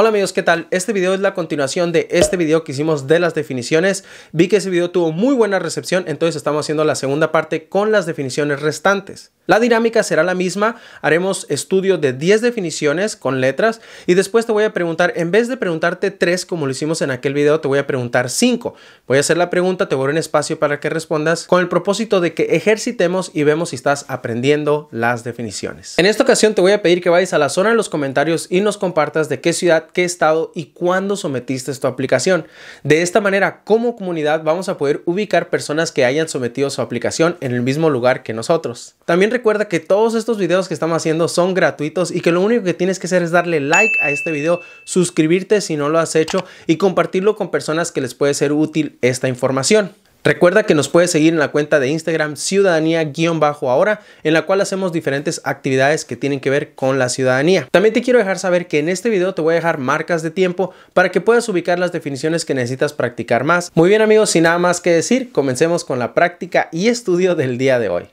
Hola amigos, ¿qué tal? Este video es la continuación de este video que hicimos de las definiciones. Vi que ese video tuvo muy buena recepción, entonces estamos haciendo la segunda parte con las definiciones restantes. La dinámica será la misma, haremos estudio de 10 definiciones con letras y después te voy a preguntar, en vez de preguntarte 3 como lo hicimos en aquel video, te voy a preguntar 5. Voy a hacer la pregunta, te voy a dar un espacio para que respondas con el propósito de que ejercitemos y vemos si estás aprendiendo las definiciones. En esta ocasión te voy a pedir que vayas a la zona de los comentarios y nos compartas de qué ciudad qué estado y cuándo sometiste tu aplicación. De esta manera, como comunidad, vamos a poder ubicar personas que hayan sometido su aplicación en el mismo lugar que nosotros. También recuerda que todos estos videos que estamos haciendo son gratuitos y que lo único que tienes que hacer es darle like a este video, suscribirte si no lo has hecho y compartirlo con personas que les puede ser útil esta información. Recuerda que nos puedes seguir en la cuenta de Instagram ciudadanía-ahora, en la cual hacemos diferentes actividades que tienen que ver con la ciudadanía. También te quiero dejar saber que en este video te voy a dejar marcas de tiempo para que puedas ubicar las definiciones que necesitas practicar más. Muy bien amigos, sin nada más que decir, comencemos con la práctica y estudio del día de hoy.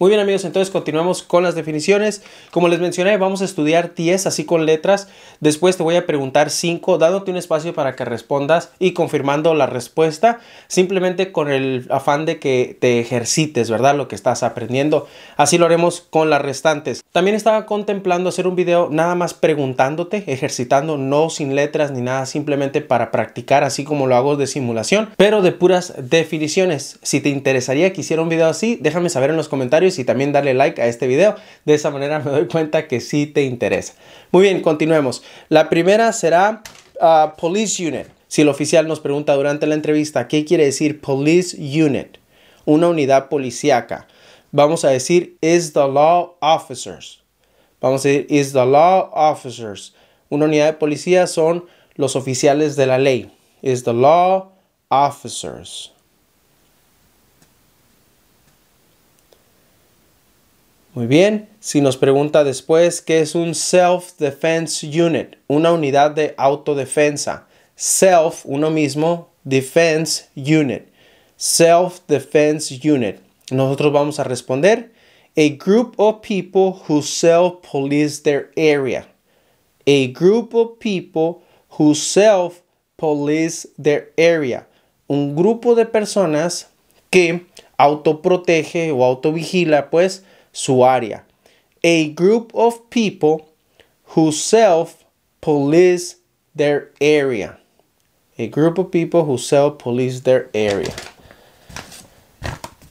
Muy bien amigos, entonces continuamos con las definiciones. Como les mencioné, vamos a estudiar 10 así con letras. Después te voy a preguntar 5, dándote un espacio para que respondas y confirmando la respuesta, simplemente con el afán de que te ejercites, ¿verdad? Lo que estás aprendiendo. Así lo haremos con las restantes. También estaba contemplando hacer un video nada más preguntándote, ejercitando, no sin letras ni nada, simplemente para practicar, así como lo hago de simulación, pero de puras definiciones. Si te interesaría que hiciera un video así, déjame saber en los comentarios y también darle like a este video. De esa manera me doy cuenta que sí te interesa. Muy bien, continuemos. La primera será ah, Police Unit. Si el oficial nos pregunta durante la entrevista, ¿qué quiere decir Police Unit? Una unidad policíaca. Vamos a decir, is the law officers. Vamos a decir, is the law officers. Una unidad de policía son los oficiales de la ley. Is the law officers. Muy bien, si nos pregunta después qué es un self-defense unit, una unidad de autodefensa. Self, uno mismo, defense unit. Self-defense unit. Nosotros vamos a responder, a group of people who self-police their area. A group of people who self-police their area. Un grupo de personas que autoprotege o autovigila, pues, su área. A group of people who self police their area. A group of people who self police their area.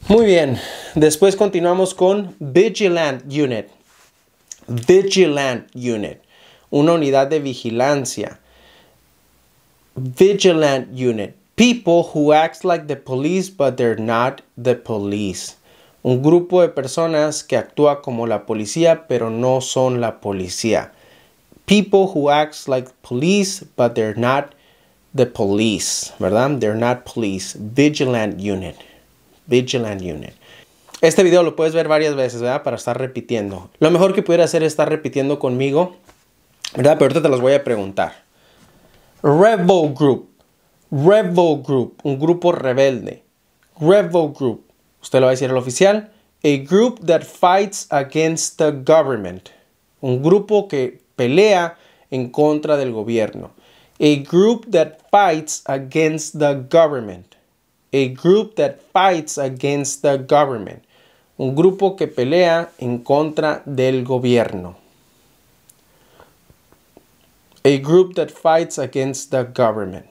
Muy bien, después continuamos con Vigilant Unit. Vigilant Unit, una unidad de vigilancia. Vigilant Unit, people who act like the police but they're not the police. un grupo de personas que actúa como la policía, pero no son la policía. People who act like police, but they're not the police, ¿verdad? They're not police. Vigilant unit. Vigilant unit. Este video lo puedes ver varias veces, ¿verdad? Para estar repitiendo. Lo mejor que pudiera hacer es estar repitiendo conmigo, ¿verdad? Pero ahorita te los voy a preguntar. Rebel Group. Rebel Group. Un grupo rebelde. Rebel Group Usted lo va a decir al oficial. A group that fights against the government. Un grupo que pelea en contra del gobierno. A group that fights against the government. A group that fights against the government. Un grupo que pelea en contra del gobierno. A group that fights against the government.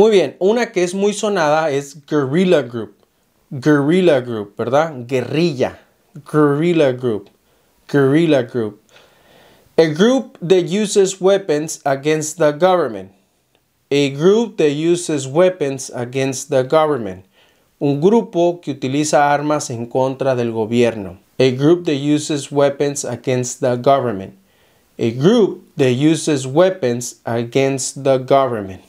Muy bien, una que es muy sonada es Guerrilla Group. Guerrilla Group, ¿verdad? Guerrilla. Guerrilla Group. Guerrilla Group. A group that uses weapons against the government. A group that uses weapons against the government. Un grupo que utiliza armas en contra del gobierno. A group that uses weapons against the government. A group that uses weapons against the government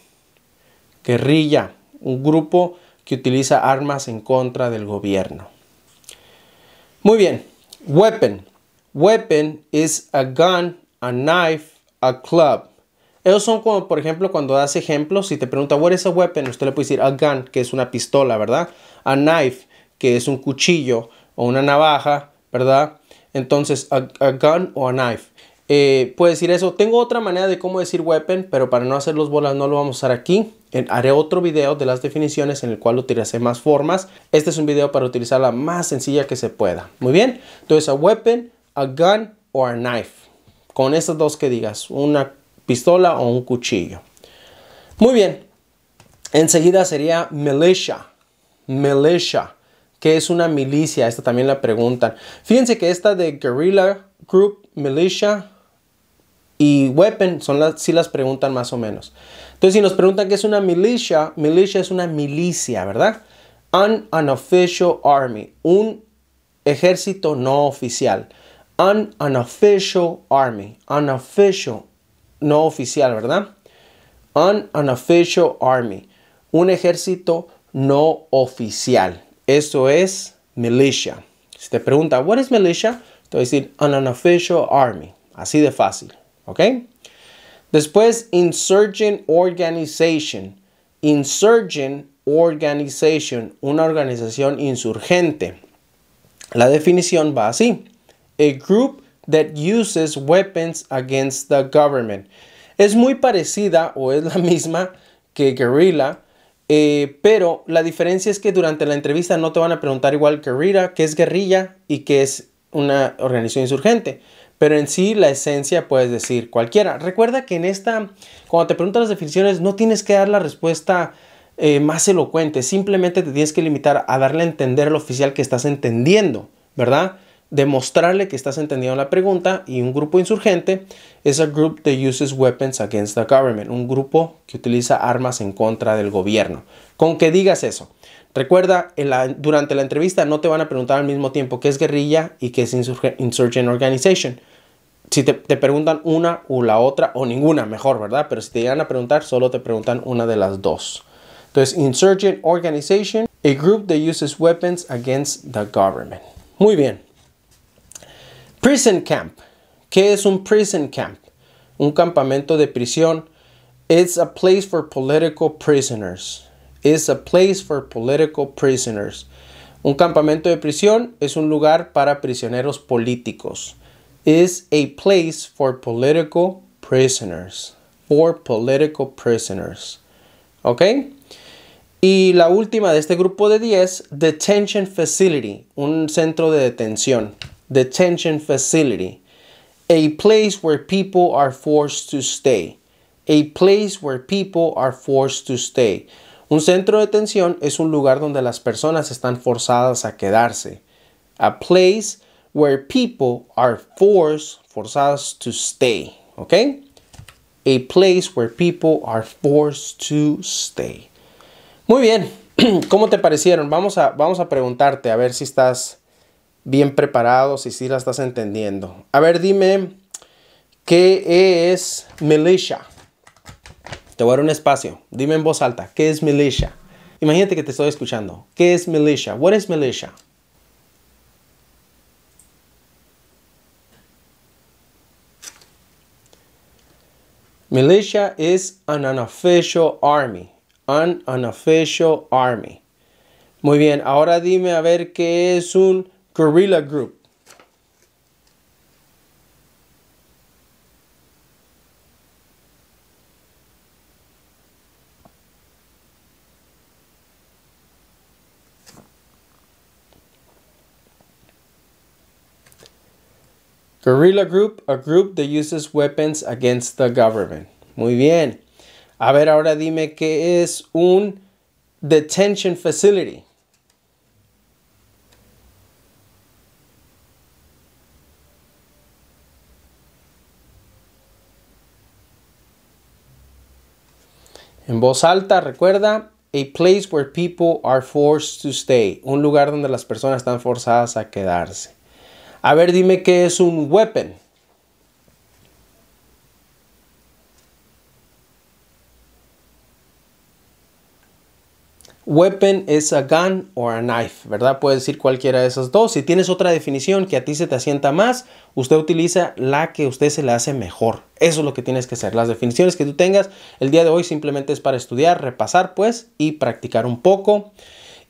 guerrilla, un grupo que utiliza armas en contra del gobierno. Muy bien, weapon. Weapon is a gun, a knife, a club. Esos son como, por ejemplo, cuando das ejemplos, si te pregunta, what is a weapon? Usted le puede decir a gun, que es una pistola, ¿verdad? A knife, que es un cuchillo o una navaja, ¿verdad? Entonces, a gun o a knife eh, puede decir eso. Tengo otra manera de cómo decir weapon, pero para no hacer los bolas no lo vamos a usar aquí. haré otro video de las definiciones en el cual utilizaré más formas. Este es un video para utilizar la más sencilla que se pueda. Muy bien, entonces a weapon, a gun o a knife. Con estas dos que digas, una pistola o un cuchillo. Muy bien, enseguida sería militia. Militia, que es una milicia, esta también la preguntan. Fíjense que esta de guerrilla group militia y weapon son las, si las preguntan más o menos. Entonces, si nos preguntan qué es una milicia, milicia es una milicia, ¿verdad? An unofficial army, un ejército no oficial. An unofficial army, unofficial, no oficial, ¿verdad? An unofficial army, un ejército no oficial. Eso es milicia. Si te pregunta, ¿what is militia? Te voy a decir, an unofficial army. Así de fácil. ¿Ok? Después, Insurgent Organization. Insurgent Organization, una organización insurgente. La definición va así. A group that uses weapons against the government. Es muy parecida o es la misma que guerrilla, eh, pero la diferencia es que durante la entrevista no te van a preguntar igual guerrilla, qué es guerrilla y qué es una organización insurgente. Pero en sí, la esencia puedes decir cualquiera. Recuerda que en esta, cuando te preguntan las definiciones, no tienes que dar la respuesta eh, más elocuente. Simplemente te tienes que limitar a darle a entender al oficial que estás entendiendo, ¿verdad? Demostrarle que estás entendiendo la pregunta. Y un grupo insurgente es a group that uses weapons against the government. Un grupo que utiliza armas en contra del gobierno. Con que digas eso. Recuerda, durante la entrevista no te van a preguntar al mismo tiempo qué es guerrilla y qué es insurgent organization si te, preguntan una o la otra, o ninguna, mejor, ¿verdad? Pero si te van a preguntar, solo te preguntan una de las dos. Entonces, insurgent organization, a group that uses weapons against the government. Muy bien. Prison camp. ¿Qué es un prison camp? Un campamento de prisión. It's a place for political prisoners. It's a place for political prisoners. Un campamento de prisión es un lugar para prisioneros políticos is a place for political prisoners. For political prisoners. ¿Ok? Y la última de este grupo de 10, Detention Facility, un centro de detención. Detention Facility. A place where people are forced to stay. A place where people are forced to stay. Un centro de detención es un lugar donde las personas están forzadas a quedarse. A place where people are forced, forzadas to stay, okay? A place where people are forced to stay. Muy bien, ¿cómo te parecieron? Vamos a, vamos a preguntarte a ver si estás bien preparado, si la estás entendiendo. A ver, dime, ¿qué es militia? Te voy a dar un espacio. Dime en voz alta, ¿qué es militia? Imagínate que te estoy escuchando. ¿Qué es militia? What is militia? Militia is an unofficial army. An unofficial army. Muy bien, ahora dime a ver qué es un guerrilla group. Guerrilla Group, a group that uses weapons against the government. Muy bien. A ver, ahora dime qué es un detention facility. En voz alta, recuerda, a place where people are forced to stay, un lugar donde las personas están forzadas a quedarse. A ver, dime qué es un weapon. Weapon es a gun or a knife, ¿verdad? Puedes decir cualquiera de esas dos. Si tienes otra definición que a ti se te asienta más, usted utiliza la que usted se le hace mejor. Eso es lo que tienes que hacer. Las definiciones que tú tengas el día de hoy simplemente es para estudiar, repasar pues y practicar un poco.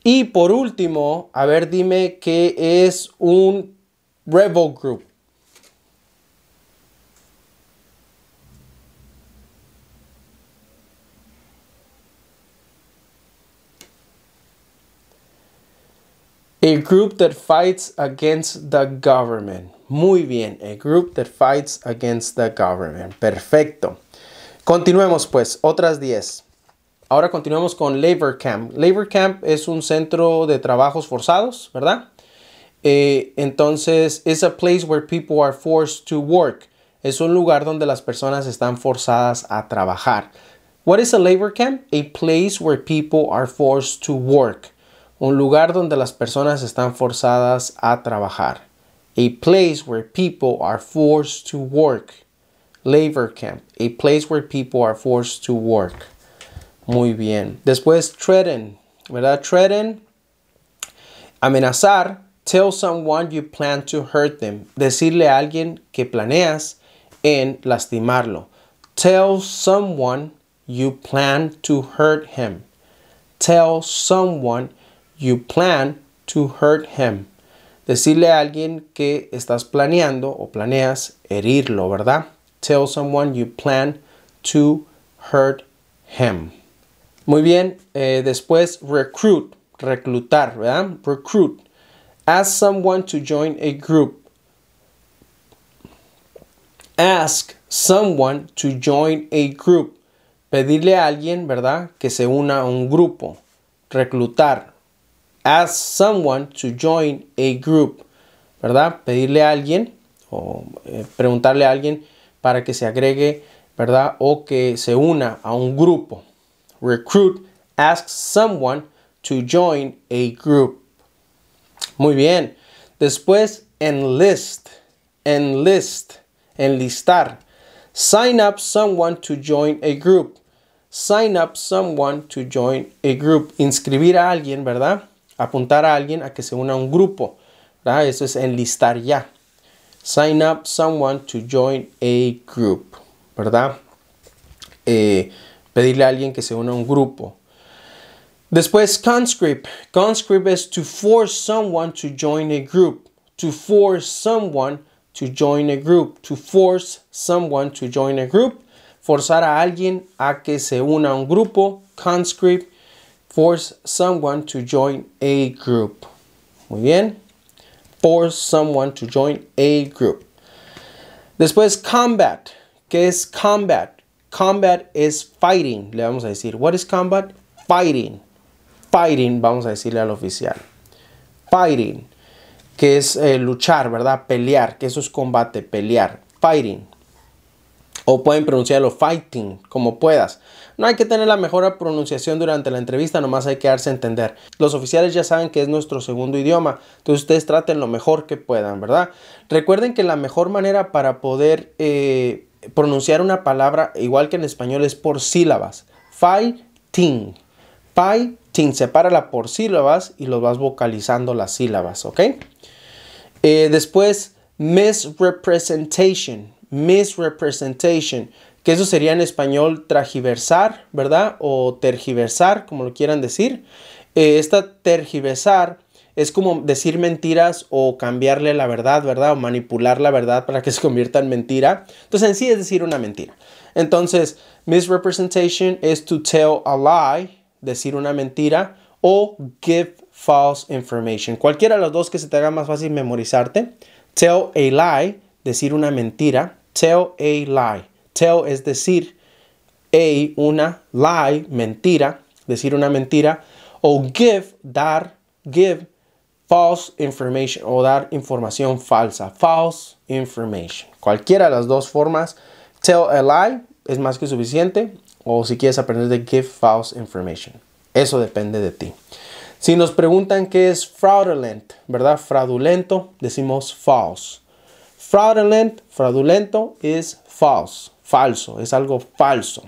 Y por último, a ver, dime qué es un Rebel Group. A group that fights against the government. Muy bien, a group that fights against the government. Perfecto. Continuemos pues, otras 10. Ahora continuamos con Labor Camp. Labor Camp es un centro de trabajos forzados, ¿verdad? Eh, entonces, it's a place where people are forced to work. Es un lugar donde las personas están forzadas a trabajar. What is a labor camp? A place where people are forced to work. Un lugar donde las personas están forzadas a trabajar. A place where people are forced to work. Labor camp. A place where people are forced to work. Muy bien. Después, threaten. ¿Verdad? Threaten. Amenazar Tell someone you plan to hurt them. Decirle a alguien que planeas en lastimarlo. Tell someone you plan to hurt him. Tell someone you plan to hurt him. Decirle a alguien que estás planeando o planeas herirlo, ¿verdad? Tell someone you plan to hurt him. Muy bien, eh, después recruit, reclutar, ¿verdad? Recruit Ask someone to join a group. Ask someone to join a group. Pedirle a alguien, ¿verdad? Que se una a un grupo. Reclutar. Ask someone to join a group. ¿Verdad? Pedirle a alguien o eh, preguntarle a alguien para que se agregue, ¿verdad? O que se una a un grupo. Recruit. Ask someone to join a group. Muy bien. Después, enlist, enlist, enlistar. Sign up someone to join a group. Sign up someone to join a group. Inscribir a alguien, ¿verdad? Apuntar a alguien a que se una a un grupo. Eso es enlistar ya. Sign up someone to join a group. ¿Verdad? Eh, pedirle a alguien que se una a un grupo. Después, conscript. Conscript is to force someone to join a group. To force someone to join a group. To force someone to join a group. Forzar a alguien a que se una a un grupo. Conscript. Force someone to join a group. Muy bien. Force someone to join a group. Después, combat. ¿Qué es combat? Combat is fighting. Le vamos a decir, what is combat? Fighting. fighting, vamos a decirle al oficial. Fighting, que es eh, luchar, ¿verdad? Pelear, que eso es combate, pelear. Fighting. O pueden pronunciarlo fighting, como puedas. No hay que tener la mejor pronunciación durante la entrevista, nomás hay que darse a entender. Los oficiales ya saben que es nuestro segundo idioma, entonces ustedes traten lo mejor que puedan, ¿verdad? Recuerden que la mejor manera para poder eh, pronunciar una palabra, igual que en español, es por sílabas. Fighting. Fighting sepárala por sílabas y los vas vocalizando las sílabas, ¿ok? Eh, después, misrepresentation, misrepresentation, que eso sería en español tragiversar, ¿verdad? O tergiversar, como lo quieran decir. Eh, esta tergiversar es como decir mentiras o cambiarle la verdad, ¿verdad? O manipular la verdad para que se convierta en mentira. Entonces, en sí es decir una mentira. Entonces, misrepresentation is to tell a lie decir una mentira, o give false information. Cualquiera de los dos que se te haga más fácil memorizarte. Tell a lie, decir una mentira. Tell a lie. Tell es decir a una lie, mentira, decir una mentira. O give, dar, give false information o dar información falsa. False information. Cualquiera de las dos formas. Tell a lie es más que suficiente o si quieres aprender de give false information. Eso depende de ti. Si nos preguntan qué es fraudulent, ¿verdad? Fraudulento, decimos false. Fraudulent, fraudulento es false, falso, es algo falso.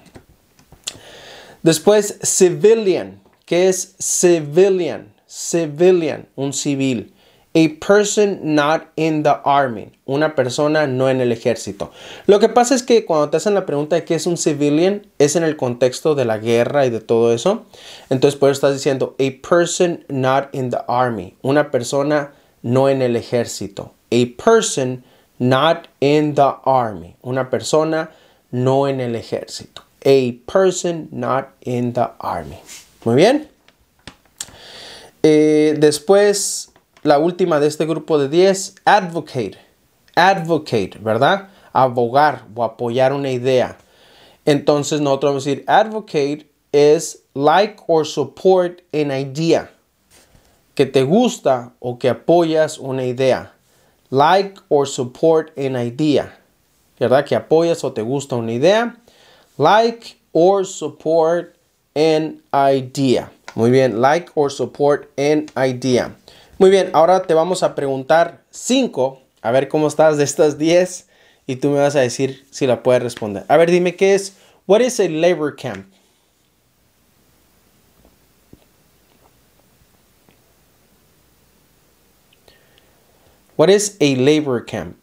Después, civilian, ¿qué es civilian? Civilian, un civil. A person not in the army. Una persona no en el ejército. Lo que pasa es que cuando te hacen la pregunta de qué es un civilian, es en el contexto de la guerra y de todo eso. Entonces, por eso estás diciendo a person not in the army. Una persona no en el ejército. A person not in the army. Una persona no en el ejército. A person not in the army. Muy bien. Eh, después la última de este grupo de 10, advocate. Advocate, ¿verdad? Abogar o apoyar una idea. Entonces nosotros vamos a decir advocate es like or support an idea. Que te gusta o que apoyas una idea. Like or support an idea. ¿Verdad? Que apoyas o te gusta una idea. Like or support an idea. Muy bien, like or support an idea. Muy bien, ahora te vamos a preguntar cinco, a ver cómo estás de estas 10 y tú me vas a decir si la puedes responder. A ver, dime qué es, what is a labor camp? What is a labor camp?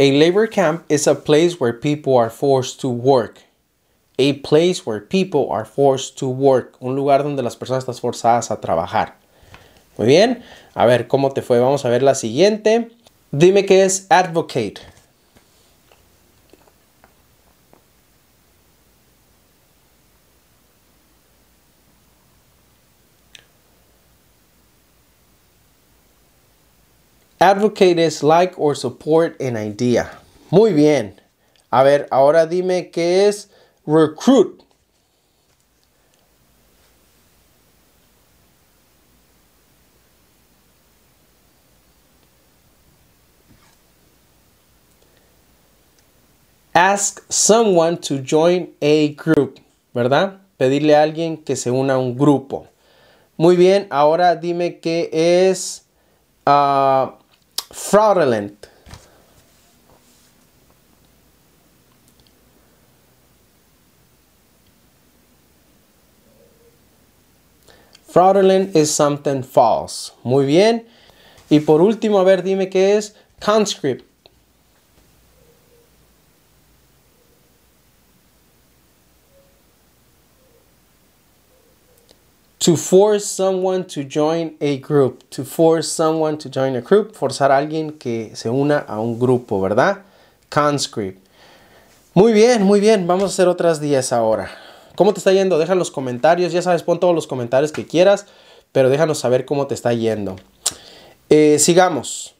A labor camp is a place where people are forced to work a place where people are forced to work. Un lugar donde las personas están forzadas a trabajar. Muy bien. A ver, ¿cómo te fue? Vamos a ver la siguiente. Dime qué es advocate. Advocate es like or support an idea. Muy bien. A ver, ahora dime qué es recruit. Ask someone to join a group, ¿verdad? Pedirle a alguien que se una a un grupo. Muy bien, ahora dime qué es ah, fraudulent. Fraudulent is something false. Muy bien. Y por último, a ver, dime qué es conscript. To force someone to join a group. To force someone to join a group. Forzar a alguien que se una a un grupo, ¿verdad? Conscript. Muy bien, muy bien. Vamos a hacer otras 10 ahora. ¿Cómo te está yendo? Deja los comentarios, ya sabes, pon todos los comentarios que quieras, pero déjanos saber cómo te está yendo. Eh, sigamos.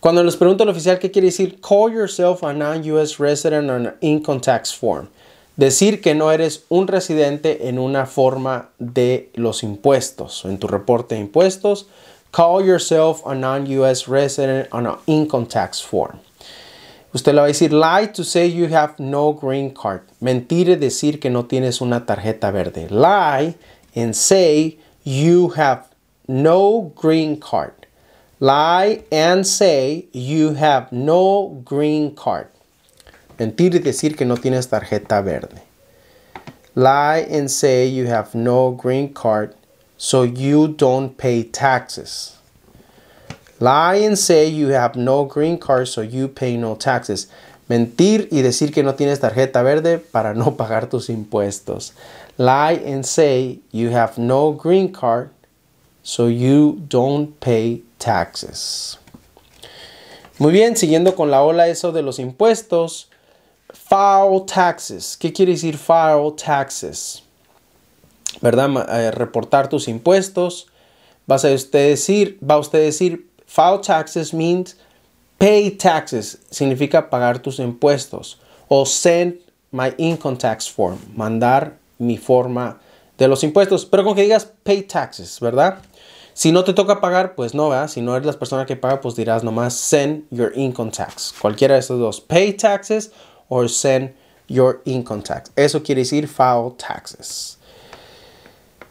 Cuando les pregunto al oficial qué quiere decir, call yourself a non-US resident on an income tax form. Decir que no eres un residente en una forma de los impuestos, en tu reporte de impuestos. Call yourself a non-US resident on an income tax form. Usted le va a decir, lie to say you have no green card. Mentir decir que no tienes una tarjeta verde. Lie and say you have no green card. Lie and say you have no green card. Mentir y decir que no tienes tarjeta verde. Lie and say you have no green card so you don't pay taxes. Lie and say you have no green card so you pay no taxes. Mentir y decir que no tienes tarjeta verde para no pagar tus impuestos. Lie and say you have no green card so you don't pay taxes. Muy bien, siguiendo con la ola eso de los impuestos. File taxes. ¿Qué quiere decir file taxes? ¿Verdad? Eh, reportar tus impuestos. Va a usted decir, va a usted decir File taxes means pay taxes, significa pagar tus impuestos. O send my income tax form, mandar mi forma de los impuestos. Pero con que digas pay taxes, ¿verdad? Si no te toca pagar, pues no, ¿verdad? Si no eres la persona que paga, pues dirás nomás send your income tax. Cualquiera de esos dos, pay taxes o send your income tax. Eso quiere decir file taxes.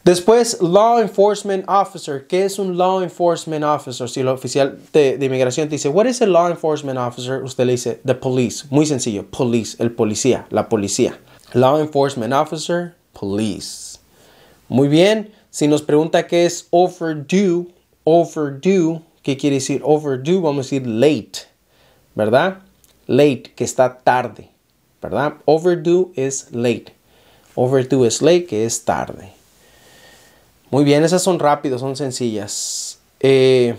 Después, law enforcement officer. ¿Qué es un law enforcement officer? Si el oficial de, inmigración te dice, what is a law enforcement officer? Usted le dice, the police. Muy sencillo, police, el policía, la policía. Law enforcement officer, police. Muy bien. Si nos pregunta qué es overdue, overdue, ¿qué quiere decir overdue? Vamos a decir late, ¿verdad? Late, que está tarde, ¿verdad? Overdue es late. Overdue es late, que es tarde. Muy bien, esas son rápidas, son sencillas. Eh,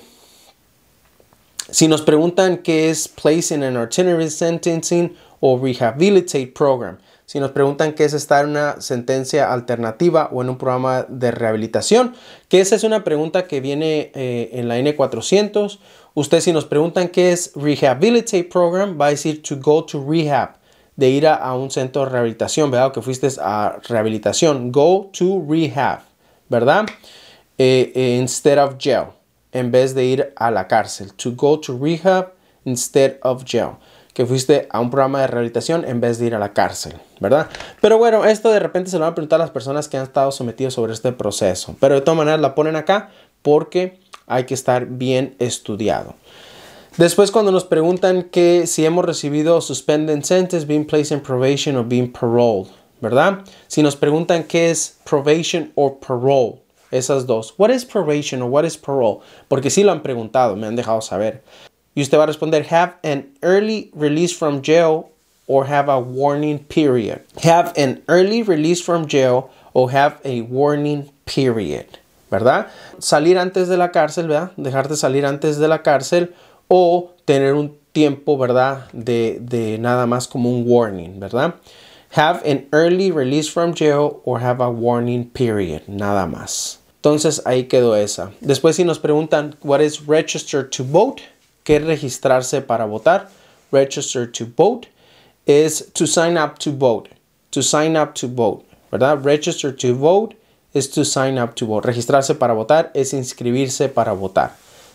si nos preguntan qué es Place in an alternative Sentencing o Rehabilitate Program, si nos preguntan qué es estar en una sentencia alternativa o en un programa de rehabilitación, que esa es una pregunta que viene eh, en la N400. Usted si nos preguntan qué es Rehabilitate Program, va a decir to go to rehab, de ir a, un centro de rehabilitación, ¿verdad? que fuiste a rehabilitación, go to rehab. ¿verdad? Eh, eh, instead of jail, en vez de ir a la cárcel. To go to rehab instead of jail. Que fuiste a un programa de rehabilitación en vez de ir a la cárcel, ¿verdad? Pero bueno, esto de repente se lo van a preguntar a las personas que han estado sometidas sobre este proceso. Pero de todas maneras la ponen acá porque hay que estar bien estudiado. Después cuando nos preguntan que si hemos recibido suspended sentence, being placed in probation or being paroled, ¿verdad? Si nos preguntan qué es probation o parole, esas dos. What is probation or what is parole? Porque sí lo han preguntado, me han dejado saber. Y usted va a responder have an early release from jail or have a warning period. Have an early release from jail or have a warning period. ¿Verdad? Salir antes de la cárcel, ¿verdad? Dejarte salir antes de la cárcel o tener un tiempo, ¿verdad? De, de nada más como un warning, ¿verdad? have an early release from jail or have a warning period, nada más. Entonces ahí quedó esa. Después si nos preguntan what is register to vote, ¿Qué es registrarse para votar, register to vote is to sign up to vote, to sign up to vote, ¿verdad? Register to vote is to sign up to vote. Registrarse para votar es inscribirse para votar.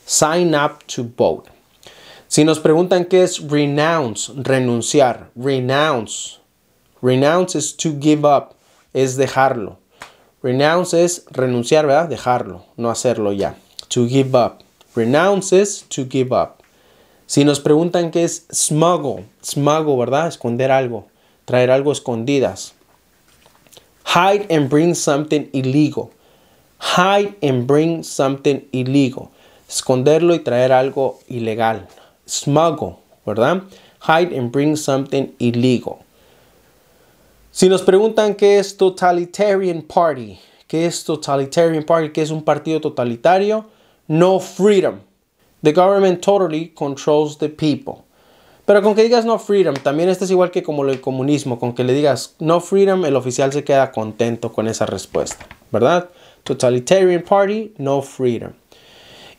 Sign up to vote. Si nos preguntan qué es renounce, renunciar, renounce, Renounce es to give up, es dejarlo. Renounce es renunciar, ¿verdad? Dejarlo, no hacerlo ya. To give up. Renounce es to give up. Si nos preguntan qué es smuggle, smuggle, ¿verdad? Esconder algo, traer algo escondidas. Hide and bring something illegal. Hide and bring something illegal. Esconderlo y traer algo ilegal. Smuggle, ¿verdad? Hide and bring something illegal. Si nos preguntan qué es Totalitarian Party, qué es Totalitarian Party, qué es un partido totalitario, no freedom. The government totally controls the people. Pero con que digas no freedom, también esto es igual que como el comunismo, con que le digas no freedom, el oficial se queda contento con esa respuesta, ¿verdad? Totalitarian Party, no freedom.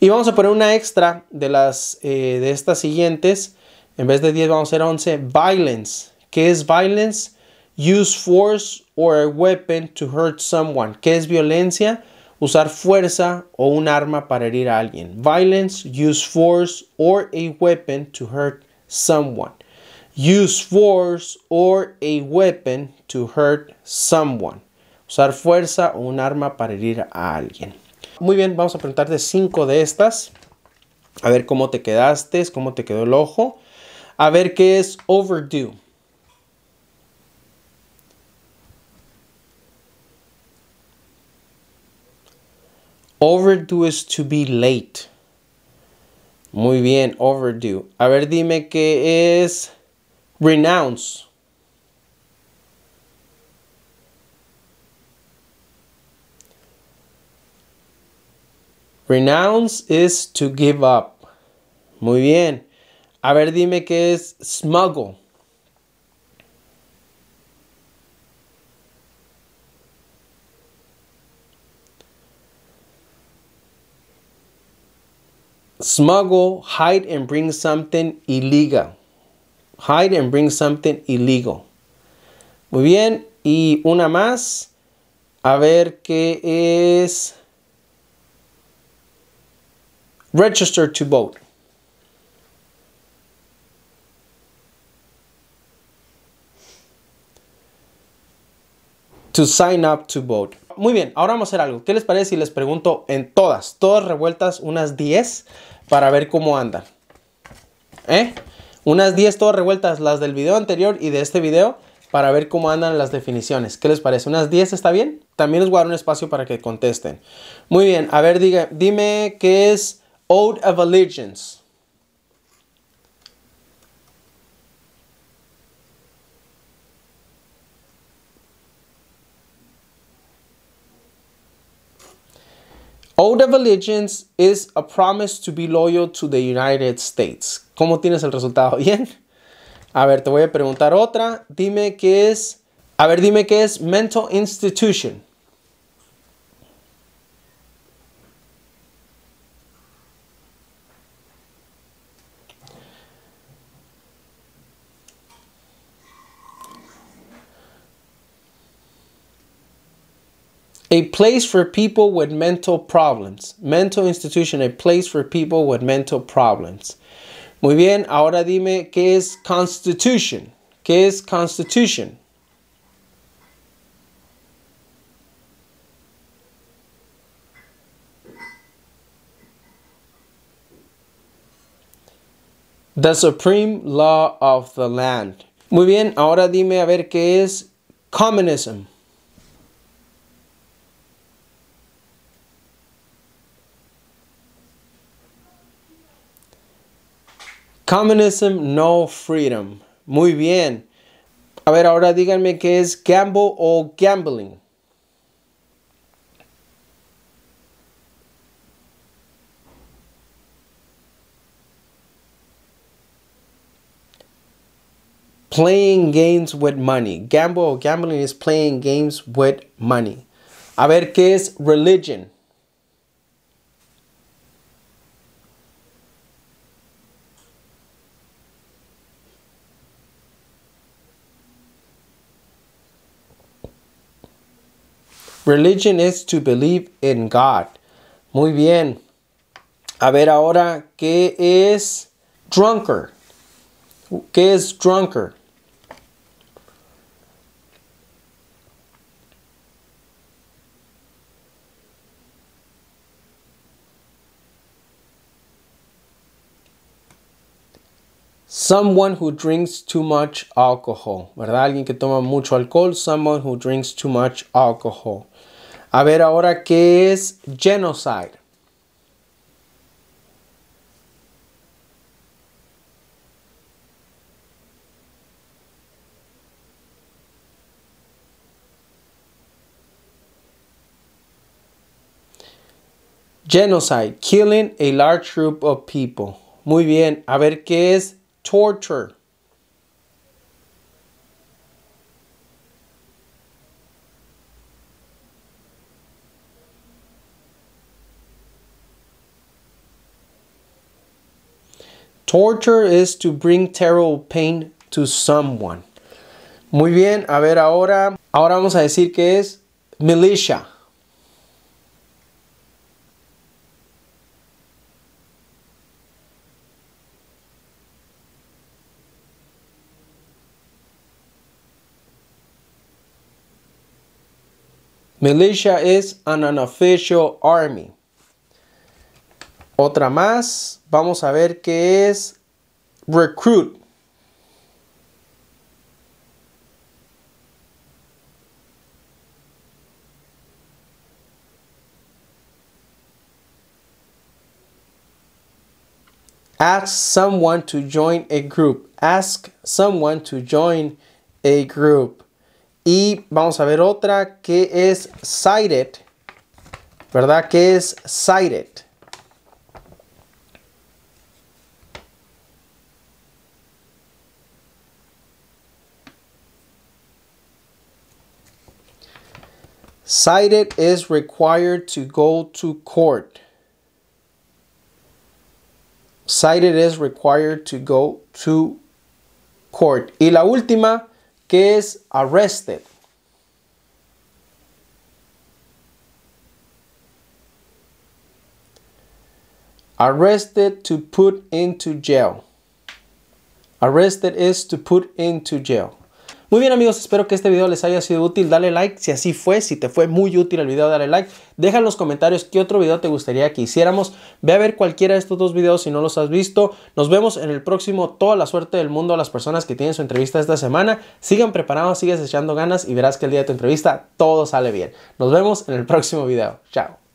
Y vamos a poner una extra de, las, eh, de estas siguientes. En vez de 10 vamos a hacer 11. Violence. ¿Qué es violence? use force or a weapon to hurt someone. ¿Qué es violencia? Usar fuerza o un arma para herir a alguien. Violence, use force or a weapon to hurt someone. Use force or a weapon to hurt someone. Usar fuerza o un arma para herir a alguien. Muy bien, vamos a preguntarte cinco de estas. A ver cómo te quedaste, cómo te quedó el ojo. A ver qué es overdue. Overdue is to be late. Muy bien, overdue. A ver, dime qué es renounce. Renounce is to give up. Muy bien. A ver, dime qué es smuggle. smuggle, hide, and bring something illegal. Hide and bring something illegal. Muy bien. Y una más. A ver qué es. Register to vote. To sign up to vote. muy bien, ahora vamos a hacer algo. ¿Qué les parece si les pregunto en todas, todas revueltas, unas 10 para ver cómo andan? ¿Eh? Unas 10 todas revueltas, las del video anterior y de este video, para ver cómo andan las definiciones. ¿Qué les parece? ¿Unas 10 está bien? También les voy a dar un espacio para que contesten. Muy bien, a ver, dime qué es Ode of Allegiance. Oath of Allegiance is a promise to be loyal to the United States. ¿Cómo tienes el resultado? Bien. A ver, te voy a preguntar otra. Dime qué es. A ver, dime qué es mental institution. a place for people with mental problems. Mental institution, a place for people with mental problems. Muy bien, ahora dime qué es constitution. ¿Qué es constitution? The supreme law of the land. Muy bien, ahora dime a ver qué es communism. Communism, no freedom. Muy bien. A ver, ahora díganme qué es gamble o gambling. Playing games with money. Gamble or gambling is playing games with money. A ver, ¿qué es religion? Religion is to believe in God. Muy bien. A ver ahora, ¿qué es drunker? ¿Qué es drunker? Someone who drinks too much alcohol, ¿verdad? Alguien que toma mucho alcohol, someone who drinks too much alcohol. A ver ahora qué es genocide. Genocide, killing a large group of people. Muy bien, a ver qué es torture. Torture is to bring terrible pain to someone. Muy bien, a ver ahora, ahora vamos a decir que es militia. Militia is an unofficial army. Otra más, vamos a ver qué es recruit. Ask someone to join a group. Ask someone to join a group. Y vamos a ver otra que es cited, ¿verdad? Que es cited. Cited is required to go to court. Cited is required to go to court. Y la última ¿Qué es arrested? Arrested to put into jail. Arrested is to put into jail. Muy bien amigos, espero que este video les haya sido útil, dale like si así fue, si te fue muy útil el video dale like, deja en los comentarios qué otro video te gustaría que hiciéramos, ve a ver cualquiera de estos dos videos si no los has visto, nos vemos en el próximo, toda la suerte del mundo a las personas que tienen su entrevista esta semana, sigan preparados, sigues echando ganas y verás que el día de tu entrevista todo sale bien, nos vemos en el próximo video, chao.